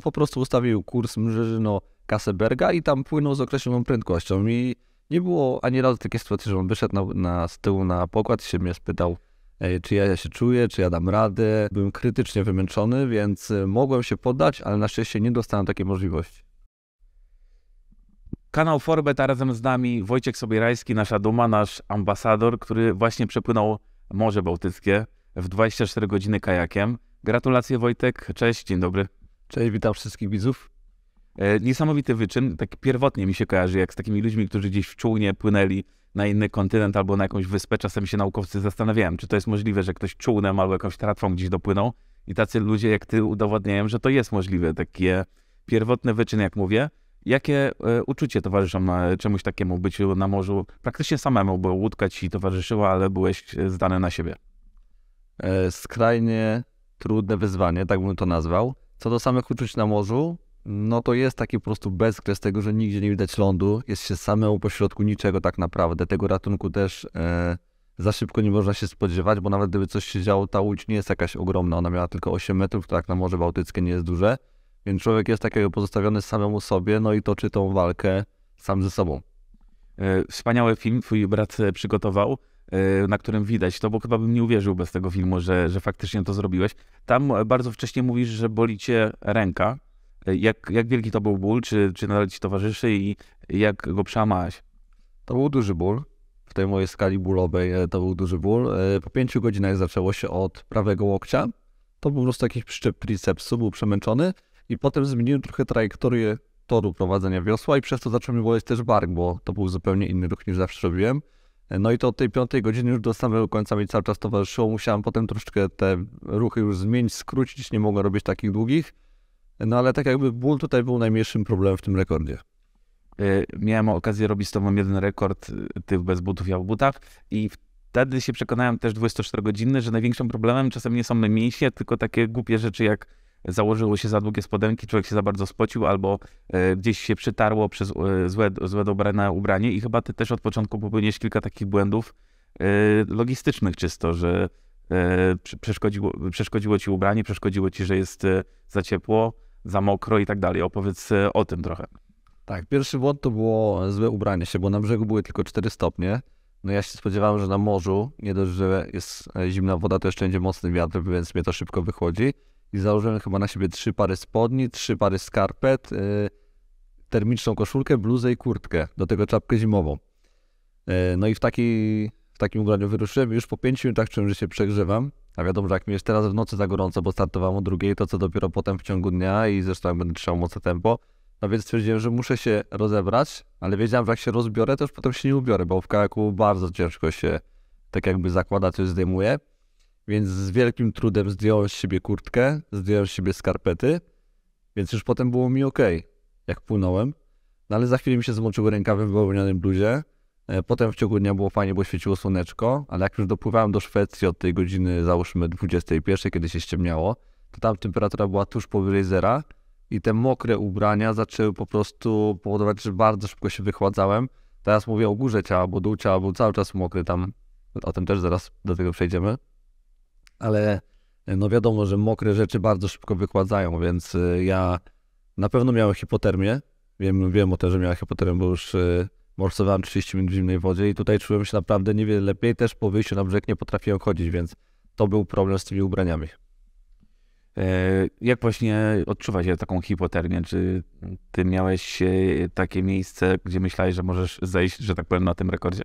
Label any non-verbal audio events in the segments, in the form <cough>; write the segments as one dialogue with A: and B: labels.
A: po prostu ustawił kurs Mrzeżyno-Kaseberga i tam płynął z określoną prędkością. I nie było ani razu takiej sytuacji, że on wyszedł na, na, z tyłu na pokład i się mnie spytał, e, czy ja się czuję, czy ja dam radę. Byłem krytycznie wymęczony, więc e, mogłem się poddać, ale na
B: szczęście nie dostałem takiej możliwości. Kanał Forbet, a razem z nami Wojciech Sobierajski, nasza duma, nasz ambasador, który właśnie przepłynął Morze Bałtyckie w 24 godziny kajakiem. Gratulacje Wojtek, cześć, dzień dobry. Cześć, witam wszystkich widzów. E, niesamowity wyczyn, tak pierwotnie mi się kojarzy, jak z takimi ludźmi, którzy gdzieś w czółnie płynęli na inny kontynent albo na jakąś wyspę. Czasem się naukowcy zastanawiałem, czy to jest możliwe, że ktoś czółnem albo jakąś tratwą gdzieś dopłynął. I tacy ludzie jak ty udowadniają, że to jest możliwe. Takie pierwotne wyczyn, jak mówię. Jakie e, uczucie towarzyszą e, czemuś takiemu byciu na morzu? Praktycznie samemu, bo łódka ci towarzyszyła, ale byłeś e, zdany na siebie. E, skrajnie trudne wyzwanie, tak bym to nazwał co do samych uczuć na
A: morzu, no to jest taki po prostu bezkres tego, że nigdzie nie widać lądu, jest się samemu pośrodku niczego tak naprawdę. Tego ratunku też e, za szybko nie można się spodziewać, bo nawet gdyby coś się działo, ta łódź nie jest jakaś ogromna, ona miała tylko 8 metrów, to jak na Morze Bałtyckie nie jest duże, więc człowiek jest takiego pozostawiony samemu sobie, no i toczy tą walkę sam ze sobą.
B: E, wspaniały film twój brat e, przygotował. Y, na którym widać to, bo chyba bym nie uwierzył bez tego filmu, że, że faktycznie to zrobiłeś. Tam e, bardzo wcześnie mówisz, że boli cię ręka. E, jak, jak wielki to był ból, czy, czy nadal ci towarzyszy i jak go przełamałeś?
A: To był duży ból. W tej mojej skali bólowej e, to był duży ból. Po pięciu godzinach zaczęło się od prawego łokcia. To był po prostu jakiś przyczep tricepsu, był przemęczony i potem zmieniłem trochę trajektorię toru prowadzenia wiosła i przez to zacząłem boleć też bark, bo to był zupełnie inny ruch niż zawsze robiłem. No i to od tej piątej godziny już do samego końca mi cały czas towarzyszyło. Musiałem potem troszeczkę te ruchy już zmienić, skrócić, nie mogłem robić takich długich. No ale
B: tak jakby ból tutaj był najmniejszym problemem w tym rekordzie. E, miałem okazję robić z tobą jeden rekord, e, ty bez butów, ja w butach i wtedy się przekonałem też 24 godziny, że największym problemem czasem nie są mięśnie, tylko takie głupie rzeczy jak założyły się za długie spodenki, człowiek się za bardzo spocił albo e, gdzieś się przytarło przez e, złe, złe dobrane ubranie i chyba ty też od początku popełniłeś kilka takich błędów e, logistycznych czysto, że przeszkodziło, przeszkodziło ci ubranie, przeszkodziło ci, że jest za ciepło, za mokro i tak dalej. Opowiedz o tym trochę.
A: Tak, pierwszy błąd to było złe ubranie się, bo na brzegu były tylko 4 stopnie. No ja się spodziewałem, że na morzu, nie dość, że jest zimna woda, to jeszcze będzie mocny wiatr, więc mnie to szybko wychodzi i założyłem chyba na siebie trzy pary spodni, trzy pary skarpet, y, termiczną koszulkę, bluzę i kurtkę, do tego czapkę zimową. Y, no i w, taki, w takim ubraniu wyruszyłem już po pięciu minutach czułem, że się przegrzewam. A wiadomo, że jak mi jest teraz w nocy za gorąco, bo startowałem o drugiej, to co dopiero potem w ciągu dnia i zresztą będę trzymał mocne tempo, no więc stwierdziłem, że muszę się rozebrać, ale wiedziałem, że jak się rozbiorę, to już potem się nie ubiorę, bo w kajaku bardzo ciężko się tak jakby zakłada, coś zdejmuje. Więc z wielkim trudem zdjąłem z siebie kurtkę, zdjąłem z siebie skarpety, więc już potem było mi ok, jak płynąłem. No ale za chwilę mi się zmoczyły rękawy w wypełnionym bluzie. E, potem w ciągu dnia było fajnie, bo świeciło słoneczko, ale jak już dopływałem do Szwecji od tej godziny, załóżmy 21, kiedy się ściemniało, to tam temperatura była tuż powyżej zera i te mokre ubrania zaczęły po prostu powodować, że bardzo szybko się wychładzałem. Teraz mówię o górze ciała, bo dół ciała był cały czas mokry tam. O tym też zaraz do tego przejdziemy ale e, no wiadomo, że mokre rzeczy bardzo szybko wykładzają, więc e, ja na pewno miałem hipotermię. Wiem, wiem o tym, że miałem hipotermię, bo już e, morsowałem 30 minut w zimnej wodzie i tutaj czułem się naprawdę niewiele lepiej. Też po wyjściu na brzeg nie potrafiłem chodzić, więc
B: to był problem z tymi ubraniami. Jak właśnie odczuwa się taką hipotermię? Czy ty miałeś takie miejsce, gdzie myślałeś, że możesz zejść, że tak powiem, na tym rekordzie?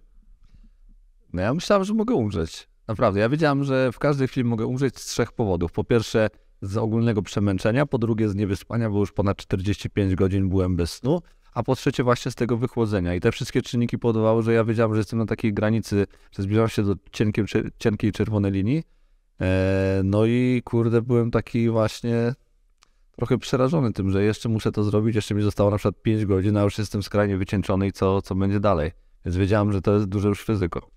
A: No ja myślałem, że mogę umrzeć. Naprawdę, ja wiedziałam, że w każdej chwili mogę umrzeć z trzech powodów. Po pierwsze, z ogólnego przemęczenia, po drugie, z niewyspania, bo już ponad 45 godzin byłem bez snu, a po trzecie, właśnie z tego wychłodzenia. I te wszystkie czynniki powodowały, że ja wiedziałam, że jestem na takiej granicy, że zbliżam się do cienkiej, cienkiej czerwonej linii. E, no i kurde, byłem taki właśnie trochę przerażony tym, że jeszcze muszę to zrobić, jeszcze mi zostało na przykład 5 godzin, a już jestem skrajnie wycieńczony i co, co będzie dalej.
B: Więc wiedziałem, że to jest duże już ryzyko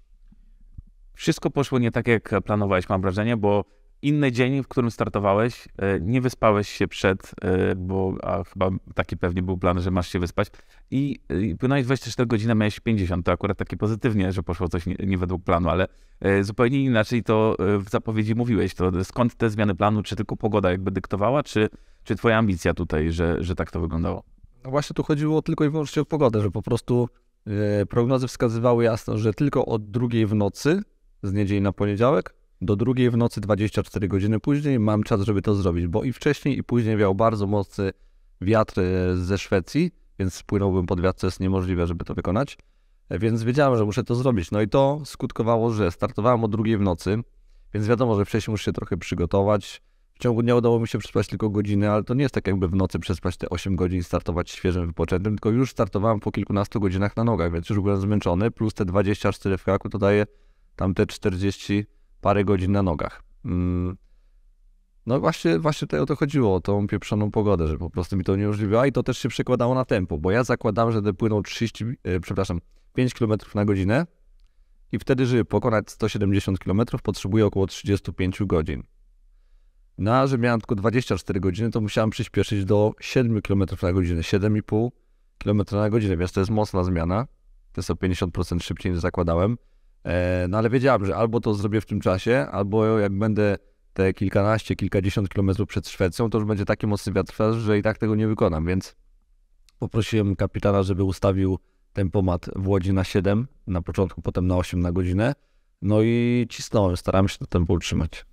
B: wszystko poszło nie tak, jak planowałeś, mam wrażenie, bo inny dzień, w którym startowałeś, e, nie wyspałeś się przed, e, bo a chyba taki pewnie był plan, że masz się wyspać. I, i płynąłeś no 24 godziny, miałeś 50. To akurat takie pozytywnie, że poszło coś nie, nie według planu, ale e, zupełnie inaczej to w zapowiedzi mówiłeś. To skąd te zmiany planu? Czy tylko pogoda jakby dyktowała, czy, czy twoja ambicja tutaj, że, że tak to wyglądało?
A: No właśnie tu chodziło tylko i wyłącznie o pogodę, że po prostu prognozy wskazywały jasno, że tylko od drugiej w nocy z niedzieli na poniedziałek, do drugiej w nocy, 24 godziny później mam czas, żeby to zrobić, bo i wcześniej, i później wiał bardzo mocny wiatr e, ze Szwecji, więc spłynąłbym pod wiatr, co jest niemożliwe, żeby to wykonać. E, więc wiedziałem, że muszę to zrobić. No i to skutkowało, że startowałem o drugiej w nocy, więc wiadomo, że wcześniej muszę się trochę przygotować. W ciągu dnia udało mi się przespać tylko godzinę, ale to nie jest tak jakby w nocy przespać te 8 godzin i startować świeżym, wypoczętym, tylko już startowałem po kilkunastu godzinach na nogach, więc już byłem zmęczony, plus te 24 w kraku to daje tamte 40 parę godzin na nogach. Mm. No właśnie, właśnie tutaj o to chodziło, o tą pieprzoną pogodę, że po prostu mi to uniemożliwiła i to też się przekładało na tempo, bo ja zakładałem, że będę płynął 30, przepraszam, 5 km na godzinę i wtedy, żeby pokonać 170 km, potrzebuję około 35 godzin. No a że miałem tylko 24 godziny, to musiałem przyspieszyć do 7 km na godzinę, 7,5 km na godzinę, więc to jest mocna zmiana. To jest o 50% szybciej niż zakładałem. E, no ale wiedziałem, że albo to zrobię w tym czasie, albo jak będę te kilkanaście, kilkadziesiąt kilometrów przed Szwecją, to już będzie taki mocny wiatr, że i tak tego nie wykonam, więc poprosiłem kapitana, żeby ustawił tempomat w Łodzi na
B: 7 na początku, potem na 8 na godzinę. No i cisnąłem, starałem się to tempo utrzymać.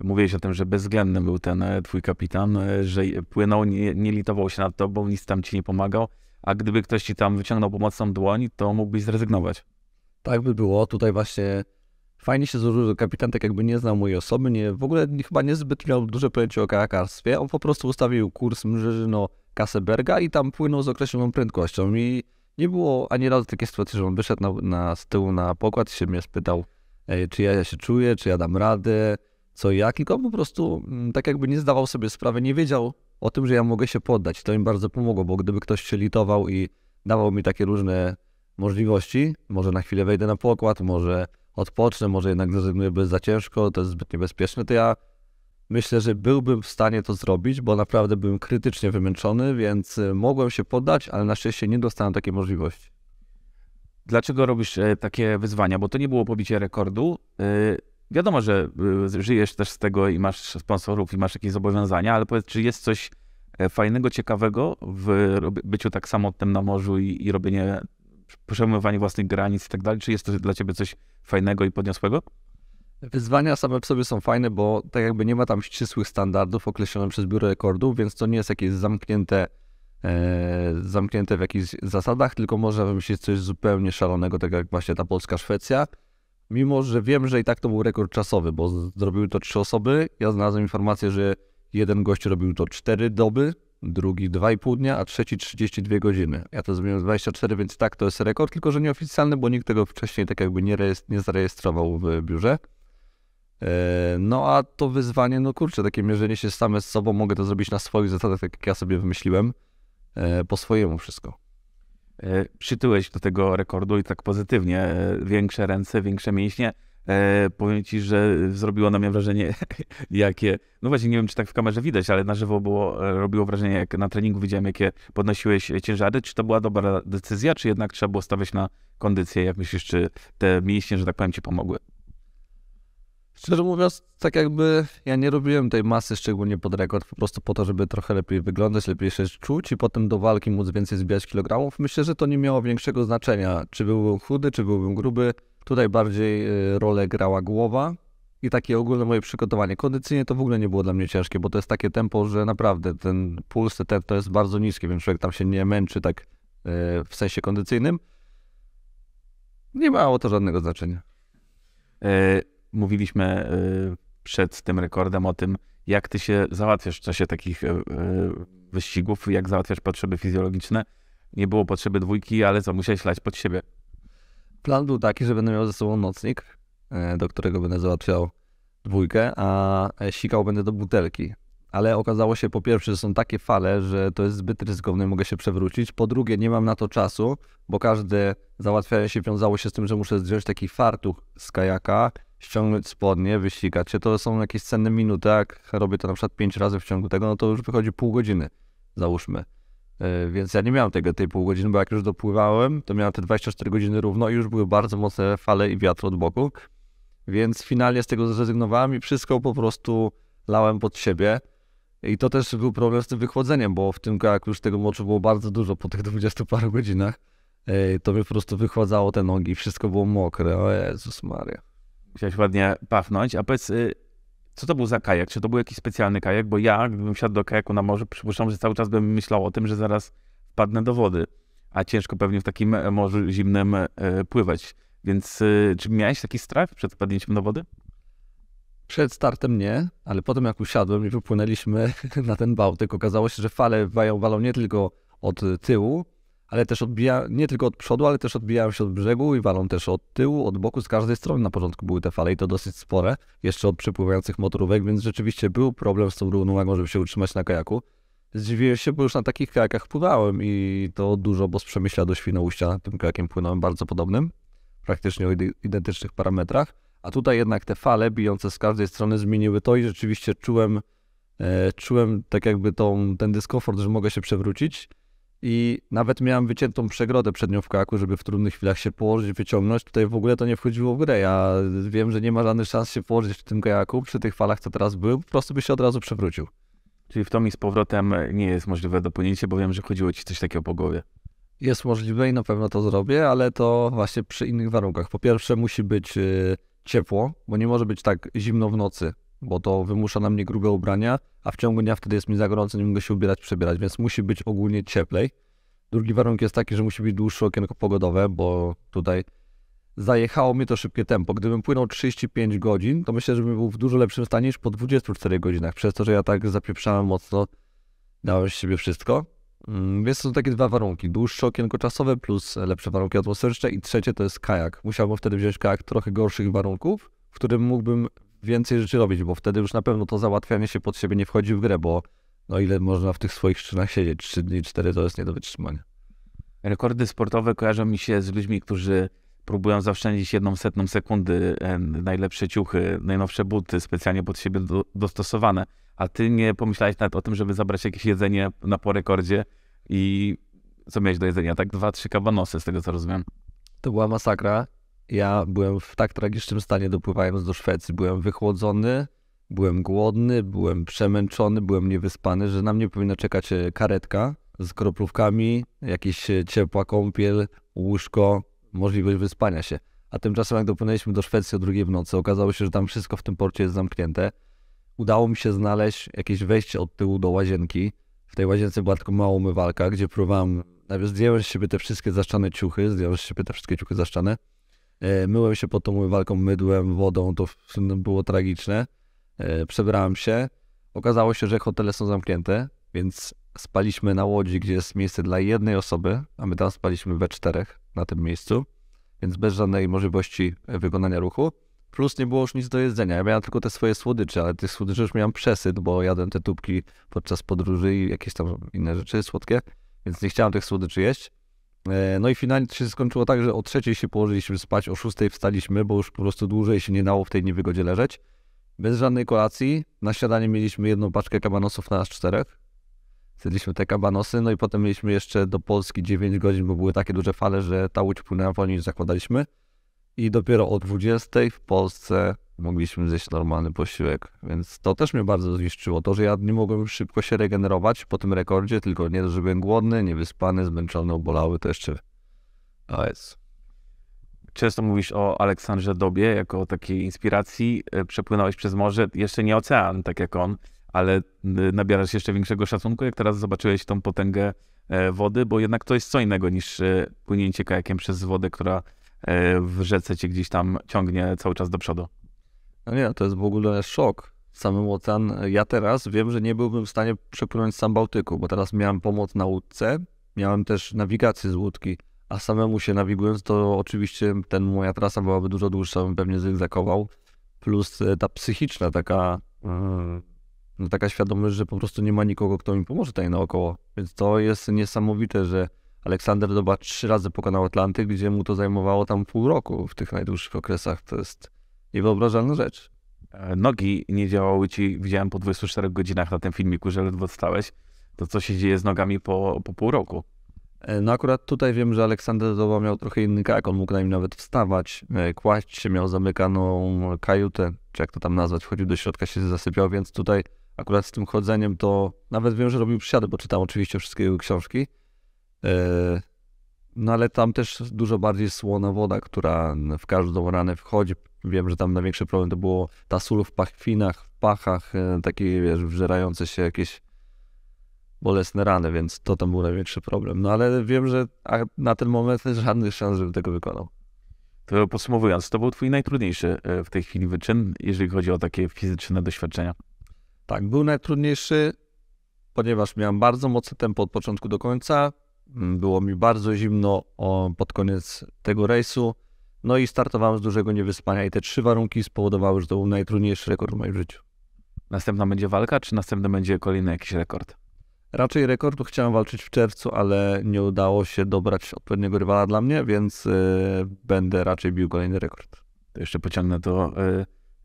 B: Mówiłeś o tym, że bezwzględny był ten e, twój kapitan, e, że płynął, nie, nie litował się nad tobą, nic tam ci nie pomagał, a gdyby ktoś ci tam wyciągnął pomocną dłoń, to mógłbyś zrezygnować. Tak by było. Tutaj właśnie fajnie się złożyło, że kapitan tak jakby nie znał
A: mojej osoby, nie, w ogóle chyba niezbyt miał duże pojęcie o kajakarstwie. On po prostu ustawił kurs Mrzeżyno-Kaseberga i tam płynął z określoną prędkością i nie było ani razu takiej sytuacji, że on wyszedł na, na z tyłu na pokład i się mnie spytał, e, czy ja, ja się czuję, czy ja dam radę, co i jak, tylko po prostu mm, tak jakby nie zdawał sobie sprawy, nie wiedział o tym, że ja mogę się poddać. To im bardzo pomogło, bo gdyby ktoś się litował i dawał mi takie różne możliwości. Może na chwilę wejdę na pokład, może odpocznę, może jednak zrezygnuję, bo jest za ciężko, to jest zbyt niebezpieczne, to ja myślę, że byłbym w stanie to zrobić, bo naprawdę byłem krytycznie wymęczony, więc e, mogłem się poddać, ale na szczęście nie dostałem takiej możliwości.
B: Dlaczego robisz e, takie wyzwania? Bo to nie było pobicie rekordu. E, wiadomo, że żyjesz też z tego i masz sponsorów i masz jakieś zobowiązania, ale powiedz, czy jest coś fajnego, ciekawego w byciu tak samotnym na morzu i, i robienie przemywanie własnych granic i tak dalej? Czy jest to dla ciebie coś fajnego i podniosłego? Wyzwania same w
A: sobie są fajne, bo tak jakby nie ma tam ścisłych standardów określonych przez biuro rekordów, więc to nie jest jakieś zamknięte, e, zamknięte w jakichś zasadach, tylko można wymyślić coś zupełnie szalonego, tak jak właśnie ta Polska-Szwecja. Mimo, że wiem, że i tak to był rekord czasowy, bo zrobiły to trzy osoby. Ja znalazłem informację, że jeden gość robił to cztery doby, drugi 2,5 dnia, a trzeci 32 godziny. Ja to zrobiłem 24, więc tak, to jest rekord, tylko że nieoficjalny, bo nikt tego wcześniej tak jakby nie, nie zarejestrował w biurze. E, no a to wyzwanie, no kurczę, takie mierzenie się same z sobą, mogę to zrobić na swoich zasadach, tak jak ja sobie
B: wymyśliłem, e, po swojemu wszystko. E, przytyłeś do tego rekordu i tak pozytywnie, większe ręce, większe mięśnie. E, powiem ci, że zrobiło na mnie wrażenie, <laughs> jakie. No właśnie, nie wiem, czy tak w kamerze widać, ale na żywo było, e, robiło wrażenie, jak na treningu widziałem, jakie podnosiłeś ciężary. Czy to była dobra decyzja, czy jednak trzeba było stawiać na kondycję? Jak myślisz, czy te mięśnie, że tak powiem, ci pomogły?
A: Szczerze mówiąc, tak jakby ja nie robiłem tej masy szczególnie pod rekord, po prostu po to, żeby trochę lepiej wyglądać, lepiej się czuć i potem do walki móc więcej zbijać kilogramów. Myślę, że to nie miało większego znaczenia, czy byłbym chudy, czy byłbym gruby. Tutaj bardziej y, rolę grała głowa i takie ogólne moje przygotowanie. Kondycyjnie to w ogóle nie było dla mnie ciężkie, bo to jest takie tempo, że naprawdę ten puls, ten to jest bardzo niskie, więc człowiek tam się nie męczy tak y, w sensie kondycyjnym.
B: Nie miało to żadnego znaczenia. E, mówiliśmy e, przed tym rekordem o tym, jak ty się załatwiasz w czasie takich e, wyścigów, jak załatwiasz potrzeby fizjologiczne. Nie było potrzeby dwójki, ale co, musiałeś lać pod siebie plan był taki, że będę miał ze sobą nocnik, e, do którego będę załatwiał
A: dwójkę, a sikał będę do butelki. Ale okazało się po pierwsze, że są takie fale, że to jest zbyt ryzykowne, mogę się przewrócić. Po drugie, nie mam na to czasu, bo każde załatwianie się wiązało się z tym, że muszę zdjąć taki fartuch z kajaka, ściągnąć spodnie, wysikać się. To są jakieś cenne minuty. Jak robię to na przykład 5 razy w ciągu tego, no to już wychodzi pół godziny, załóżmy. E, więc ja nie miałem tego tej pół godziny, bo jak już dopływałem, to miałem te 24 godziny równo i już były bardzo mocne fale i wiatr od boku. Więc finalnie z tego zrezygnowałem i wszystko po prostu lałem pod siebie. I to też był problem z tym wychłodzeniem, bo w tym jak już tego moczu było bardzo dużo po tych 20 paru godzinach, e, to mi po prostu wychładzało
B: te nogi, wszystko było mokre. O Jezus Maria. Chciałeś ładnie pachnąć, a powiedz, y, co to był za kajak? Czy to był jakiś specjalny kajak? Bo ja, gdybym wsiadł do kajaku na morze, przypuszczam, że cały czas bym myślał o tym, że zaraz wpadnę do wody. A ciężko pewnie w takim e, morzu zimnym e, pływać. Więc e, czy miałeś taki strach przed wpadnięciem do wody?
A: Przed startem nie, ale potem jak usiadłem i wypłynęliśmy <laughs> na ten Bałtyk, okazało się, że fale wają, walą nie tylko od tyłu, ale też odbija nie tylko od przodu, ale też odbijają się od brzegu i walą też od tyłu, od boku, z każdej strony na początku były te fale i to dosyć spore, jeszcze od przypływających motorówek, więc rzeczywiście był problem z tą równowagą, żeby się utrzymać na kajaku. Zdziwiłem się, bo już na takich kajakach pływałem i to dużo, bo z Przemyśla do Świnoujścia tym kajakiem płynąłem bardzo podobnym, praktycznie o identycznych parametrach, a tutaj jednak te fale bijące z każdej strony zmieniły to i rzeczywiście czułem, e, czułem tak jakby tą, ten dyskomfort, że mogę się przewrócić, i nawet miałem wyciętą przegrodę przednią w kaku, żeby w trudnych chwilach się położyć, wyciągnąć. Tutaj w ogóle to nie wchodziło w grę. Ja wiem, że nie ma żadnych szans się położyć w tym kajaku przy tych falach, co teraz były. Po prostu by się od razu przewrócił. Czyli w to mi z powrotem nie jest możliwe do dopłynięcie, bo wiem, że chodziło ci coś takiego po głowie. Jest możliwe i na pewno to zrobię, ale to właśnie przy innych warunkach. Po pierwsze musi być y, ciepło, bo nie może być tak zimno w nocy, bo to wymusza na mnie grube ubrania, a w ciągu dnia wtedy jest mi za gorąco, nie mogę się ubierać, przebierać, więc musi być ogólnie cieplej. Drugi warunek jest taki, że musi być dłuższe okienko pogodowe, bo tutaj zajechało mi to szybkie tempo. Gdybym płynął 35 godzin, to myślę, że bym był w dużo lepszym stanie niż po 24 godzinach, przez to, że ja tak zapieprzałem mocno, dałem z siebie wszystko. Mm, więc są takie dwa warunki. Dłuższe okienko czasowe plus lepsze warunki atmosferyczne i trzecie to jest kajak. Musiałbym wtedy wziąć kajak trochę gorszych warunków, w którym mógłbym więcej rzeczy robić, bo wtedy już na pewno to załatwianie się pod siebie nie wchodzi w grę, bo no ile można w tych swoich szczynach
B: siedzieć? 3 dni, 4 to jest nie do wytrzymania. Rekordy sportowe kojarzą mi się z ludźmi, którzy próbują zaoszczędzić jedną setną sekundy, najlepsze ciuchy, najnowsze buty specjalnie pod siebie do, dostosowane. A ty nie pomyślałeś nawet o tym, żeby zabrać jakieś jedzenie na po rekordzie i co miałeś do jedzenia? Tak dwa, trzy kabanosy z tego co rozumiem.
A: To była masakra. Ja byłem w tak tragicznym stanie dopływając do Szwecji. Byłem wychłodzony, byłem głodny, byłem przemęczony, byłem niewyspany, że na mnie powinna czekać e, karetka z kroplówkami, jakieś e, ciepła kąpiel, łóżko, możliwość wyspania się. A tymczasem jak dopłynęliśmy do Szwecji o drugiej w nocy, okazało się, że tam wszystko w tym porcie jest zamknięte. Udało mi się znaleźć jakieś wejście od tyłu do łazienki. W tej łazience była tylko mała umywalka, gdzie próbowałem, najpierw zdjąłem z siebie te wszystkie zaszczane ciuchy, zdjąłem z siebie te wszystkie ciuchy zaszczane, E, myłem się pod tą walką mydłem, wodą, to było tragiczne. E, przebrałem się. Okazało się, że hotele są zamknięte, więc spaliśmy na łodzi, gdzie jest miejsce dla jednej osoby, a my tam spaliśmy we czterech na tym miejscu, więc bez żadnej możliwości wykonania ruchu. Plus nie było już nic do jedzenia. Ja miałem tylko te swoje słodycze, ale tych słodyczy już miałem przesyt, bo jadłem te tubki podczas podróży i jakieś tam inne rzeczy słodkie, więc nie chciałem tych słodyczy jeść. E, no i finalnie to się skończyło tak, że o trzeciej się położyliśmy spać, o szóstej wstaliśmy, bo już po prostu dłużej się nie dało w tej niewygodzie leżeć. Bez żadnej kolacji. Na śniadanie mieliśmy jedną paczkę kabanosów na nas czterech. Zjedliśmy te kabanosy, no i potem mieliśmy jeszcze do Polski 9 godzin, bo były takie duże fale, że ta łódź płynęła wolniej niż zakładaliśmy i dopiero o 20 w Polsce mogliśmy zjeść normalny posiłek, więc to też mnie bardzo zniszczyło. To, że ja nie mogłem szybko się regenerować po tym rekordzie, tylko
B: nie, że byłem głodny, niewyspany, zmęczony, obolały, to jeszcze... A Często mówisz o Aleksandrze Dobie jako takiej inspiracji. E, przepłynąłeś przez morze, jeszcze nie ocean, tak jak on, ale nabierasz jeszcze większego szacunku, jak teraz zobaczyłeś tą potęgę e, wody, bo jednak to jest co innego niż e, płynięcie kajakiem przez wodę, która E, w rzece cię gdzieś tam ciągnie cały czas do przodu. No nie, to jest w ogóle
A: szok. Samym ocean. Ja teraz wiem, że nie byłbym w stanie przepłynąć sam Bałtyku, bo teraz miałem pomoc na łódce, miałem też nawigację z łódki, a samemu się nawigując, to oczywiście ten moja trasa byłaby dużo dłuższa, bym pewnie zygzakował. Plus e, ta psychiczna taka, mm, no, taka świadomość, że po prostu nie ma nikogo, kto mi pomoże tutaj naokoło. Więc to jest niesamowite, że Aleksander Doba trzy razy pokonał Atlantyk, gdzie mu to zajmowało
B: tam pół roku w tych najdłuższych okresach. To jest niewyobrażalna rzecz. E, nogi nie działały ci, widziałem po 24 godzinach na tym filmiku, że ledwo stałeś. To co się dzieje z nogami po, po pół roku? E, no akurat tutaj wiem, że Aleksander Doba miał trochę inny kajak, on mógł
A: na nim nawet wstawać, e, kłaść się, miał zamykaną kajutę, czy jak to tam nazwać, wchodził do środka, się zasypiał, więc tutaj akurat z tym chodzeniem to nawet wiem, że robił przysiady, bo czytam oczywiście wszystkie jego książki, E, no ale tam też dużo bardziej słona woda, która w każdą ranę wchodzi. Wiem, że tam największy problem to było ta sól w pachwinach, w pachach, e, takie wiesz, wżerające się jakieś bolesne rany,
B: więc to tam był największy problem. No ale wiem, że na ten moment żadnych szans, żebym tego wykonał. To podsumowując, to był twój najtrudniejszy e, w tej chwili wyczyn, jeżeli chodzi o takie fizyczne doświadczenia. Tak, był najtrudniejszy, ponieważ miałem bardzo mocne tempo
A: od początku do końca. Mm, było mi bardzo zimno pod koniec tego rejsu. No i startowałem z dużego niewyspania i te trzy warunki spowodowały, że to był najtrudniejszy rekord w moim życiu. Następna będzie walka, czy następny będzie kolejny jakiś rekord? Raczej rekordu chciałem walczyć w czerwcu, ale nie udało się dobrać odpowiedniego rywala dla mnie, więc e,
B: będę raczej bił kolejny rekord. To jeszcze pociągnę to.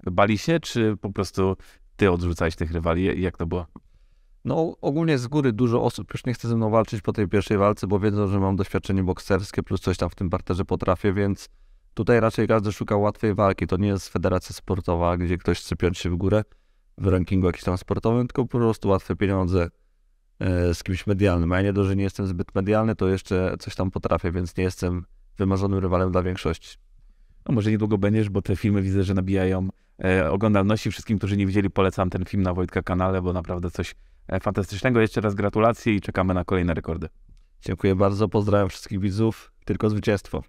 B: Yy, bali się, czy po prostu ty odrzucałeś tych rywali? Jak to było?
A: No, ogólnie z góry dużo osób już nie chce ze mną walczyć po tej pierwszej walce, bo wiedzą, że mam doświadczenie bokserskie, plus coś tam w tym parterze potrafię, więc tutaj raczej każdy szuka łatwej walki. To nie jest federacja sportowa, gdzie ktoś chce piąć się w górę w rankingu jakimś tam sportowym, tylko po prostu łatwe pieniądze e, z kimś medialnym. A ja nie do, że nie jestem zbyt medialny, to jeszcze coś tam potrafię, więc nie jestem wymarzonym rywalem dla
B: większości. No może niedługo będziesz, bo te filmy widzę, że nabijają e, oglądalności. Wszystkim, którzy nie widzieli, polecam ten film na Wojtka kanale, bo naprawdę coś E, fantastycznego. Jeszcze raz gratulacje i czekamy na kolejne rekordy. Dziękuję bardzo, pozdrawiam wszystkich widzów. Tylko zwycięstwo.